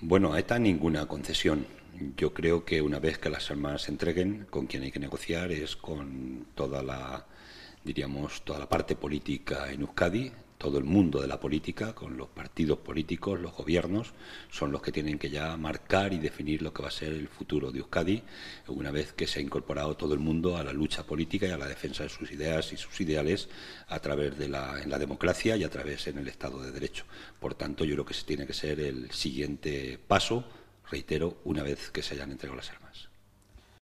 Bueno, a ETA ninguna concesión. Yo creo que una vez que las armas se entreguen, con quien hay que negociar es con toda la, diríamos, toda la parte política en Euskadi, todo el mundo de la política, con los partidos políticos, los gobiernos, son los que tienen que ya marcar y definir lo que va a ser el futuro de Euskadi, una vez que se ha incorporado todo el mundo a la lucha política y a la defensa de sus ideas y sus ideales a través de la, democracia y a través en el Estado de Derecho. Por tanto, yo creo que ese tiene que ser el siguiente paso, reitero, una vez que se hayan entregado las armas.